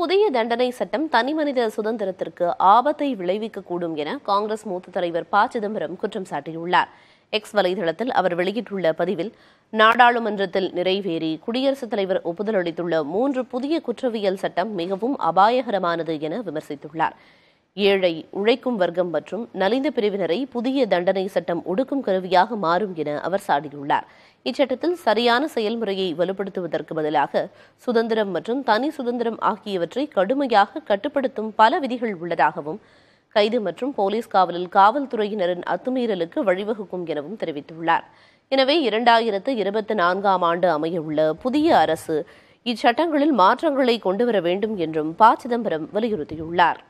புதிய தண்டனை சட்டம் தனிமனித சுதந்திரத்திற்கு ஆபத்தை விளைவிக்கக்கூடும் என காங்கிரஸ் மூத்த தலைவர் ப சிதம்பரம் குற்றம் சாட்டியுள்ளார் எக்ஸ் வலைதளத்தில் அவர் வெளியிட்டுள்ள பதிவில் நாடாளுமன்றத்தில் நிறைவேறி குடியரசுத் தலைவர் ஒப்புதல் அளித்துள்ள மூன்று புதிய குற்றவியல் சட்டம் மிகவும் அபாயகரமானது என விமர்சித்துள்ளார் ஏழை உழைக்கும் வர்க்கம் மற்றும் நலிந்த பிரிவினரை புதிய தண்டனை சட்டம் ஒடுக்கும் கருவியாக மாறும் என அவர் சாடியுள்ளார் இச்சட்டத்தில் சரியான செயல்முறையை வலுப்படுத்துவதற்கு பதிலாக சுதந்திரம் மற்றும் தனி சுதந்திரம் ஆகியவற்றை கடுமையாக கட்டுப்படுத்தும் பல விதிகள் உள்ளதாகவும் கைது மற்றும் போலீஸ் காவலில் காவல்துறையினரின் அத்துமீறலுக்கு வழிவகுக்கும் எனவும் தெரிவித்துள்ளார் எனவே இரண்டாயிரத்து இருபத்தி நான்காம் ஆண்டு அமையவுள்ள புதிய அரசு இச்சட்டங்களில் மாற்றங்களை கொண்டுவர வேண்டும் என்றும் ப சிதம்பரம் வலியுறுத்தியுள்ளார்